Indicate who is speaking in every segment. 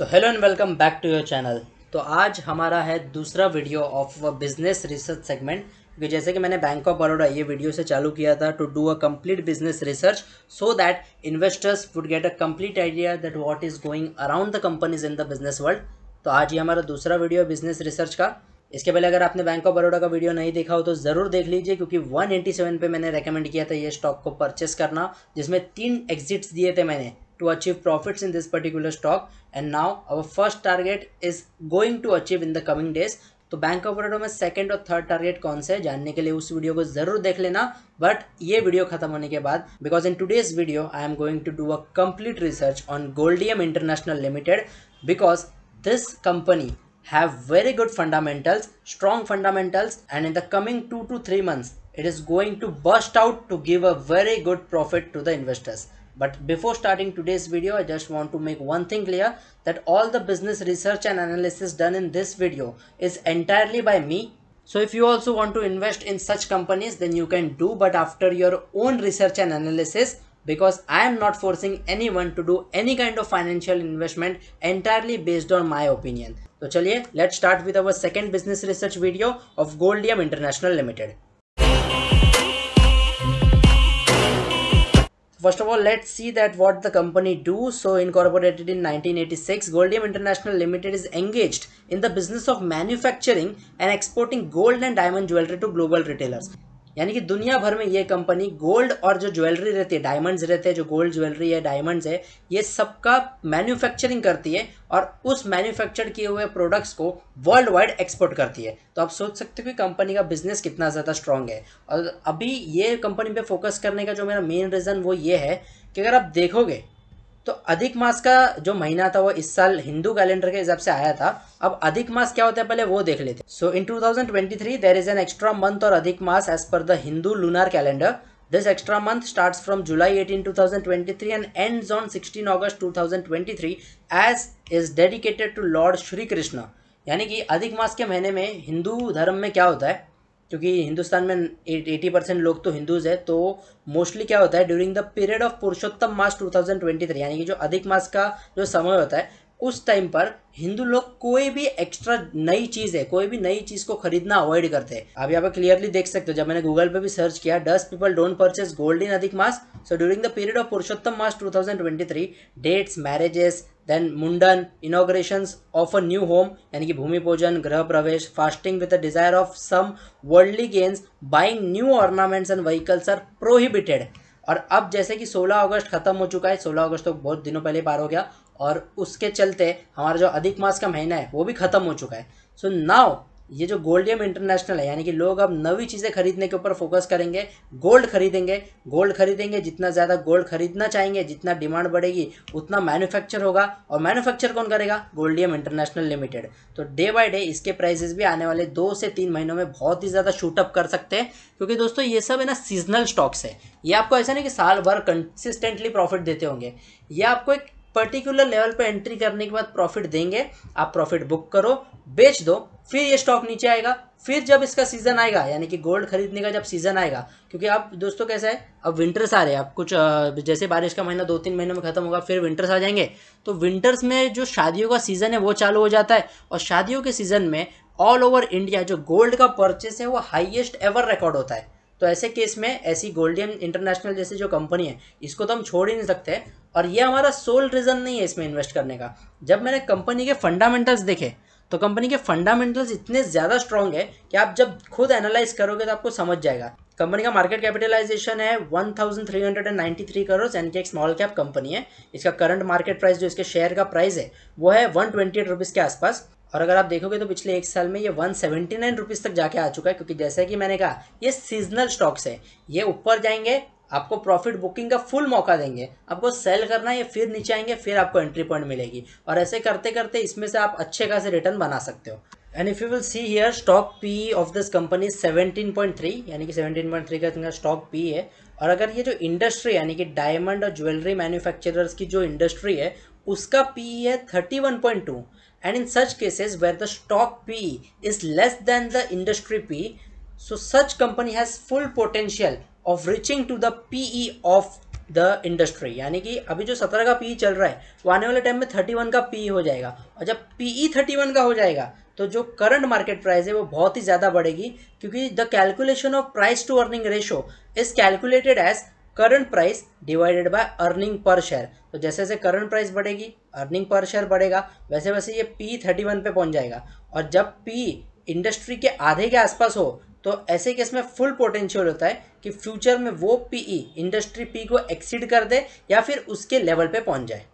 Speaker 1: तो hello and welcome back to your channel तो आज हमारा है दूसरा video of a business research segment क्योंकि जैसे कि मैंने बैंक ऑफ बड़ौदा ये वीडियो से चालू किया था to do a complete business research so that investors would get a complete idea that what is going around the companies in the business world तो आज ये हमारा दूसरा वीडियो बिजनेस रिसर्च का इसके पहले अगर आपने बैंक ऑफ बड़ौदा का वीडियो नहीं देखा हो तो ज़रूर देख लीजिए क्योंकि 187 पे मैंने रेकमेंड किया था ये स्टॉक को परचेस करना जिसमें तीन एग्जिट्स दिए थे मैंने to achieve profits in this particular stock and now our first target is going to achieve in the coming days तो बैंक ऑफ बड़ोडा में सेकंड और थर्ड टारगेट कौन से जानने के लिए उस वीडियो को जरूर देख लेना बट ये वीडियो खत्म होने के बाद because in today's video I am going to do a complete research on Goldiam International Limited because this company have very good fundamentals strong fundamentals and in the coming two to three months it is going to bust out to give a very good profit to the investors But before starting today's video, I just want to make one thing clear that all the business research and analysis done in this video is entirely by me. So if you also want to invest in such companies, then you can do but after your own research and analysis because I am not forcing anyone to do any kind of financial investment entirely based on my opinion. So chaliye, let's start with our second business research video of Goldium International Limited. First of all, let's see that what the company do. So incorporated in 1986, Goldium International Limited is engaged in the business of manufacturing and exporting gold and diamond jewelry to global retailers. यानी कि दुनिया भर में ये company gold और जो jewellery रहती है डायमंड्स रहते हैं जो गोल्ड ज्वेलरी है डायमंड्स है ये सबका मैन्युफैक्चरिंग करती है और उस मैन्युफैक्चर किए हुए प्रोडक्ट्स को वर्ल्ड वाइड एक्सपोर्ट करती है तो आप सोच सकते हो कि कंपनी का बिजनेस कितना ज़्यादा स्ट्रांग है और अभी ये कंपनी पर फोकस करने का जो मेरा मेन रीज़न वो ये है कि अगर आप देखोगे तो अधिक मास का जो महीना था वो इस साल हिंदू कैलेंडर के हिसाब से आया था अब अधिक मास क्या होता है पहले वो देख लेते so in 2023 there is an extra month और Adhik Maas as per the Hindu lunar calendar this extra month start from July twenty three and end on thousand twenty three as is dedicated to Lord Shri Krishna यानी कि अधिक मास के महीने में हिंदू धर्म में क्या होता है क्योंकि हिंदुस्तान में एटी परसेंट लोग तो हिंदूज है तो मोस्टली क्या होता है during the period of Purushottam Maas 2023 यानी कि जो अधिक मास का जो समय होता है उस टाइम पर हिंदू लोग कोई भी एक्स्ट्रा नई चीज़ है कोई भी नई चीज़ को खरीदना अवॉइड करते हैं आप यहाँ पर क्लियरली देख सकते हो जब मैंने गूगल पे भी सर्च किया dust people don't purchase gold in Adhik Maas so during the period of Purushottam Maas 2023 dates marriages then mundan inauguration of a new home यानी कि भूमि पूजन गृह प्रवेश fasting with the desire of some worldly gains buying new ornaments and vehicles are prohibited और अब जैसे कि 16 अगस्त खत्म हो चुका है 16 अगस्त तो बहुत दिनों पहले पार हो गया और उसके चलते हमारा जो अधिक मास का महीना है वो भी ख़त्म हो चुका है सो so नाव ये जो गोल्डियम इंटरनेशनल है यानी कि लोग अब नवी चीज़ें खरीदने के ऊपर फोकस करेंगे गोल्ड खरीदेंगे गोल्ड खरीदेंगे जितना ज़्यादा गोल्ड खरीदना चाहेंगे जितना डिमांड बढ़ेगी उतना मैन्युफैक्चर होगा और मैन्युफैक्चर कौन करेगा गोल्डियम इंटरनेशनल लिमिटेड तो डे बाय डे इसके प्राइजेस भी आने वाले दो से तीन महीनों में बहुत ही ज़्यादा शूटअप कर सकते हैं क्योंकि दोस्तों ये सब है ना सीजनल स्टॉक्स है ये आपको ऐसा नहीं कि साल भर कंसिस्टेंटली प्रॉफिट देते होंगे ये आपको एक पर्टिकुलर लेवल पर एंट्री करने के बाद प्रॉफिट देंगे आप प्रॉफिट बुक करो बेच दो फिर ये स्टॉक नीचे आएगा फिर जब इसका सीजन आएगा यानी कि गोल्ड खरीदने का जब सीजन आएगा क्योंकि अब दोस्तों कैसा है अब विंटर्स आ रहे हैं अब कुछ जैसे बारिश का महीना दो तीन महीने में खत्म होगा फिर विंटर्स आ जाएंगे तो विंटर्स में जो शादियों का सीज़न है वो चालू हो जाता है और शादियों के सीज़न में ऑल ओवर इंडिया जो गोल्ड का परचेस है वो हाइएस्ट एवर रिकॉर्ड होता है तो ऐसे केस में ऐसी गोल्डियन इंटरनेशनल जैसी जो कंपनी है इसको तो हम छोड़ ही नहीं सकते और ये हमारा सोल रीज़न नहीं है इसमें इन्वेस्ट करने का जब मैंने कंपनी के फंडामेंटल्स देखे तो कंपनी के फंडामेंटल्स इतने ज़्यादा स्ट्रॉन्ग है कि आप जब खुद एनालाइज करोगे तो आपको समझ जाएगा कंपनी का मार्केट कैपिटलाइजेशन है 1393 करोड़ यानी कि एक स्मॉल कैप कंपनी है इसका करंट मार्केट प्राइस जो इसके शेयर का प्राइस है वो है वन ट्वेंटी के आसपास और अगर आप देखोगे तो पिछले एक साल में ये वन सेवेंटी नाइन रुपीज़ तक जाके आ चुका है क्योंकि जैसे कि मैंने कहा ये सीजनल स्टॉक्स है ये ऊपर जाएंगे आपको प्रॉफिट बुकिंग का फुल मौका देंगे आपको सेल करना है फिर नीचे आएंगे फिर आपको एंट्री पॉइंट मिलेगी और ऐसे करते करते इसमें से आप अच्छे खासे रिटर्न बना सकते हो and if you will see here stock P of this company 17.3 यानी कि 17.3 का इनका स्टॉक पी है और अगर ये जो इंडस्ट्री यानी कि डायमंड और ज्वेलरी मैन्युफैक्चरर्स की जो इंडस्ट्री है उसका पी है thirty one point two and in such stock where the stock P is less than the industry P so such company has full potential of reaching to the of the industry यानी कि अभी जो सत्रह का P चल रहा है वो आने वाले टाइम में थर्टी वन का पी हो जाएगा और जब पीई थर्टी वन का हो जाएगा तो जो करंट मार्केट प्राइस है वो बहुत ही ज़्यादा बढ़ेगी क्योंकि the calculation of price to earning ratio is calculated as current price divided by earning per share तो जैसे जैसे करंट प्राइस बढ़ेगी अर्निंग पर शेयर बढ़ेगा वैसे वैसे ये पी थर्टी वन पे पहुंच जाएगा और जब पी इंडस्ट्री के आधे के आसपास हो तो ऐसे केस में फुल पोटेंशियल होता है कि फ्यूचर में वो पीई इंडस्ट्री पी को एक्सीड कर दे या फिर उसके लेवल पर पहुंच जाए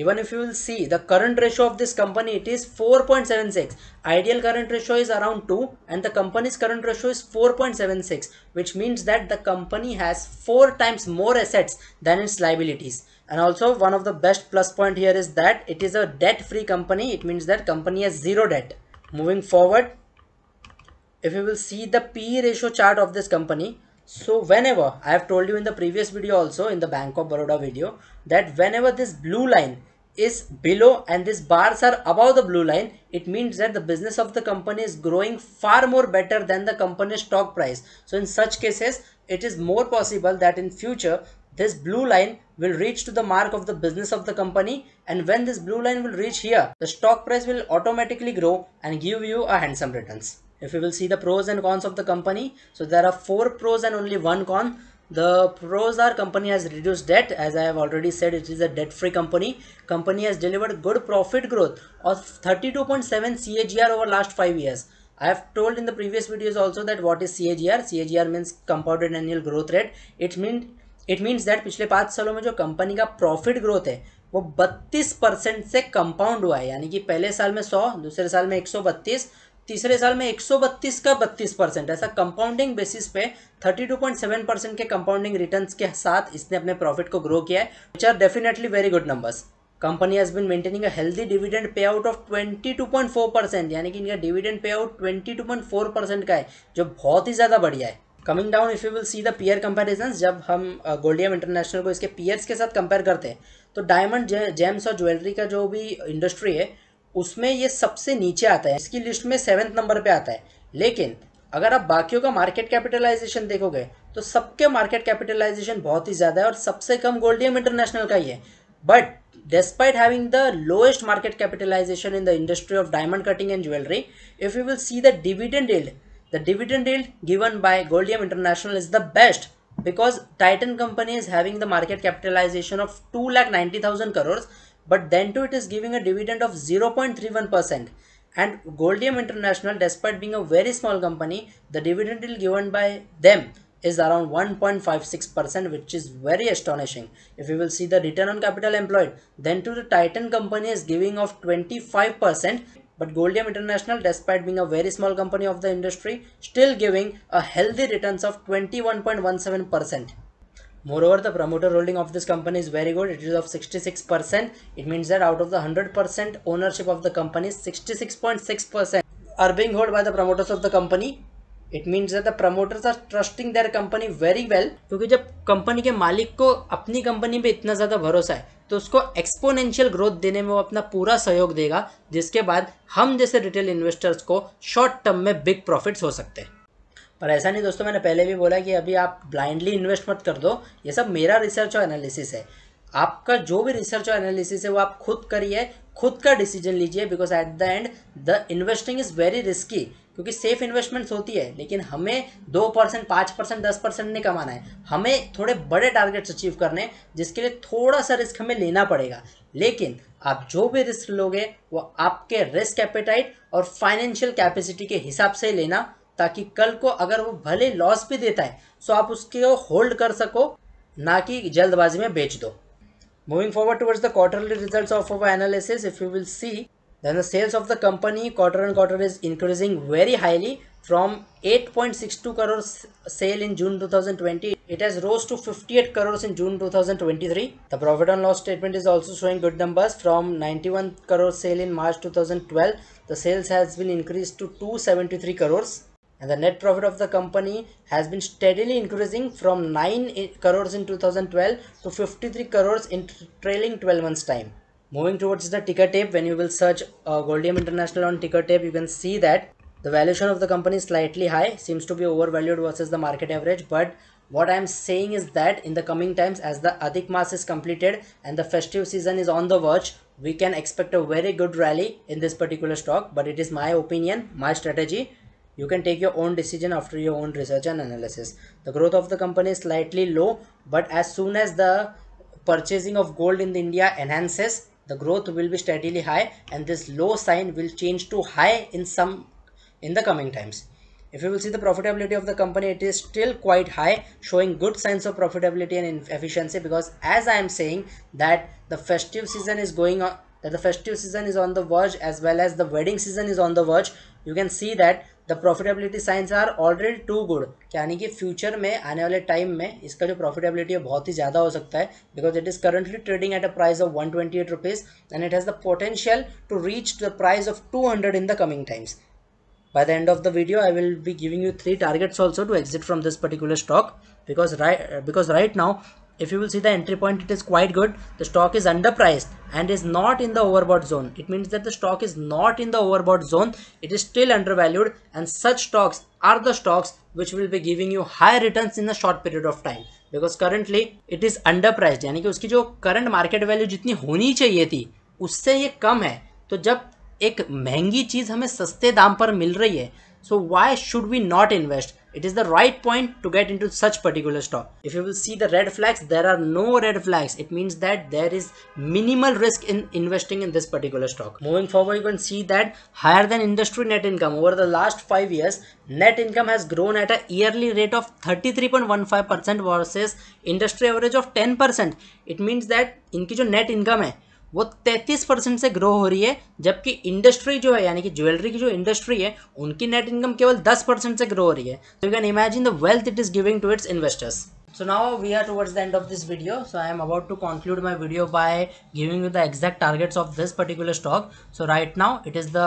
Speaker 1: even if you will see the current ratio of this company it is 4.76 ideal current ratio is around 2 and the company's current ratio is 4.76 which means that the company has 4 times more assets than its liabilities and also one of the best plus point here is that it is a debt free company it means that company has zero debt moving forward if you will see the PE ratio chart of this company so whenever I have told you in the previous video also in the Bank of Baroda video that whenever this blue line is below and these bars are above the blue line, it means that the business of the company is growing far more better than the company's stock price. So in such cases, it is more possible that in future, this blue line will reach to the mark of the business of the company and when this blue line will reach here, the stock price will automatically grow and give you a handsome returns. If we will see the pros and cons of the company, so there are four pros and only one con. The pros are company has reduced debt. As I have already said, it is a debt-free company. Company has delivered good profit growth of 32.7 CAGR over last 5 years. I have told in the previous videos also that what is CAGR. CAGR means compounded annual growth rate. It means it means that पिछले पाँच सालों में जो company का profit growth है वो 32 percent से compound हुआ है यानी कि पहले साल में 100 दूसरे साल में 132 तीसरे साल में 132 का 32 परसेंट ऐसा कंपाउंडिंग बेसिस पे 32.7 परसेंट के कंपाउंडिंग रिटर्न्स के साथ इसने अपने प्रॉफिट को ग्रो किया है which are definitely very good numbers company has been maintaining a healthy dividend payout of 22.4 percent यानी कि इनका dividend pay out four percent का है जो बहुत ही ज़्यादा बढ़िया है coming down if you will see the peer comparison जब हम गोल्डियम इंटरनेशनल को इसके पीयर्स के साथ कंपेयर करते हैं तो डायमंड जेम्स और ज्वेलरी का जो भी इंडस्ट्री है उसमें ये सबसे नीचे आता है इसकी लिस्ट में सेवेंथ नंबर पे आता है लेकिन अगर आप बाकियों का मार्केट कैपिटलाइजेशन देखोगे तो सबके मार्केट कैपिटलाइजेशन बहुत ही ज़्यादा है और सबसे कम गोल्डियम इंटरनेशनल का ही है but despite having the lowest market capitalization in the industry of diamond cutting and jewellery if you will see the dividend yield the dividend yield given by Goldiam International is the best because Titan company is having the market capitalization of two lakh ninety thousand crores but then too it is giving a dividend of 0.31% and Goldium International despite being a very small company the dividend yield given by them is around 1.56% which is very astonishing. If you will see the return on capital employed then to the Titan company is giving of 25% but Goldium International despite being a very small company of the industry still giving a healthy returns of 21.17%. Moreover, the promoter holding of this company is very good. It is of 66%. It means that out of the 100% ownership of the company, 66.6% are being held by the promoters of the company. It means that the promoters are trusting their company very well क्योंकि जब company के मालिक को अपनी company पे इतना ज़्यादा भरोसा है तो उसको एक्सपोनेंशियल ग्रोथ देने में वो अपना पूरा सहयोग देगा जिसके बाद हम जैसे रिटेल इन्वेस्टर्स को शॉर्ट टर्म में बिग प्रॉफिट्स हो सकते हैं पर ऐसा नहीं दोस्तों मैंने पहले भी बोला कि अभी आप ब्लाइंडली इन्वेस्ट मत कर दो ये सब मेरा रिसर्च और एनालिसिस है आपका जो भी रिसर्च और एनालिसिस है वो आप खुद करिए खुद का डिसीजन लीजिए because at the end the investing is very risky क्योंकि सेफ इन्वेस्टमेंट्स होती है लेकिन हमें दो परसेंट पाँच परसेंट दस परसेंट नहीं कमाना है हमें थोड़े बड़े टारगेट्स अचीव करने जिसके लिए थोड़ा सा रिस्क हमें लेना पड़ेगा लेकिन आप जो भी रिस्क लोगे वो आपके रिस्क एपेटाइट और फाइनेंशियल कैपेसिटी के हिसाब से लेना ताकि कल को अगर वो भले लॉस भी देता है सो आप उसके होल्ड कर सको ना कि जल्दबाजी में बेच दो moving forward towards the quarterly results of our analysis if you will see then the sales of the company quarter and quarter is increasing very highly from eight point six two crore sale in June two thousand twenty it has rose to fifty eight crores in June two thousand twenty three the profit and loss statement is also showing good numbers from ninety one crore sale in March two thousand twelve the sales has been increase to two seventy three crores and the net profit of the company has been steadily increasing from 9 crores in 2012 to 53 crores in trailing 12 months time moving towards the ticker tape when you will search uh, goldium international on ticker tape you can see that the valuation of the company is slightly high seems to be overvalued versus the market average but what i am saying is that in the coming times as the adhik mass is completed and the festive season is on the verge we can expect a very good rally in this particular stock but it is my opinion my strategy you can take your own decision after your own research and analysis. The growth of the company is slightly low, but as soon as the purchasing of gold in India enhances, the growth will be steadily high and this low sign will change to high in some in the coming times. If you will see the profitability of the company, it is still quite high, showing good signs of profitability and efficiency because as I am saying that the festive season is going on that the festive season is on the verge as well as the wedding season is on the verge you can see that the profitability signs are already too good. यानी कि future में आने वाले time में इसका जो profitability है बहुत ही ज़्यादा हो सकता है because it is currently trading at a price of one twenty eight rupees and it has the potential to reach the price of two hundred in the coming times by the end of the video i will be giving you three targets also to exit from this particular stock because right because right now if you will see the entry point it is quite good the stock is underpriced and is not in the overbought zone it means that the stock is not in the overbought zone it is still undervalued and such stocks are the stocks which will be giving you high returns in a short period of time because currently it is underpriced yani ki uski jo current market value jitni honi chahiye thi usse ye kam hai to jab ek mehangi cheez hame saste dam par mil rahi hai so why should we not invest it is the right point to get into such particular stock if you will see the red flags there are no red flags it means that there is minimal risk in investing in this particular stock moving forward you can see that higher than industry net income over the last five years net income has grown at a yearly rate of 33.15 percent versus industry average of 10 percent it means that इनकी जो net income है वो 33 percent से grow हो रही है जबकि industry जो है यानी कि ज्वेलरी की जो इंडस्ट्री है उनकी नेट इनकम केवल 10 परसेंट से ग्रो हो रही है तो you can imagine the wealth it is giving to its investors so now we are towards the end of this video so I am about to conclude my video by giving you the exact targets of this particular stock so right now it is the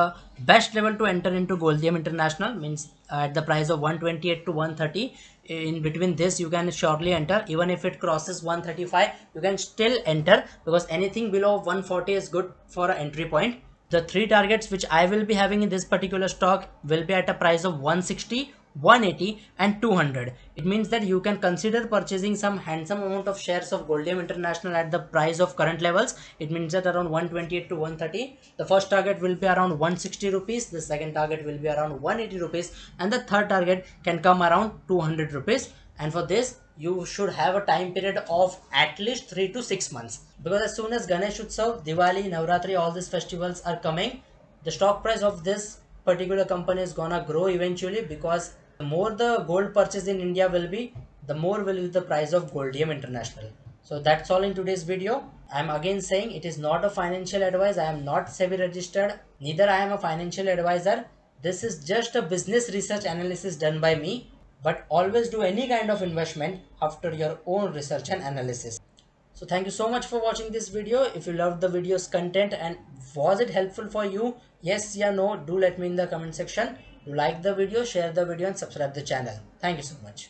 Speaker 1: best level to enter into Goldiam International means at the price of one twenty eight to one thirty in between this you can surely enter even if it crosses 135 you can still enter because anything below 140 is good for entry point the three targets which i will be having in this particular stock will be at a price of 160 180 and 200 it means that you can consider purchasing some handsome amount of shares of goldium international at the price of current levels it means that around 128 to 130 the first target will be around 160 rupees the second target will be around 180 rupees and the third target can come around 200 rupees and for this you should have a time period of at least 3 to 6 months because as soon as Ganesh Utsav, Diwali, Navratri all these festivals are coming the stock price of this particular company is gonna grow eventually because the more the gold purchase in India will be, the more will be the price of Goldium International. So that's all in today's video. I am again saying it is not a financial advice. I am not SEBI registered. Neither I am a financial advisor. This is just a business research analysis done by me. But always do any kind of investment after your own research and analysis. So thank you so much for watching this video. If you loved the video's content and was it helpful for you, yes yeah, no, do let me in the comment section like the video share the video and subscribe the channel thank you so much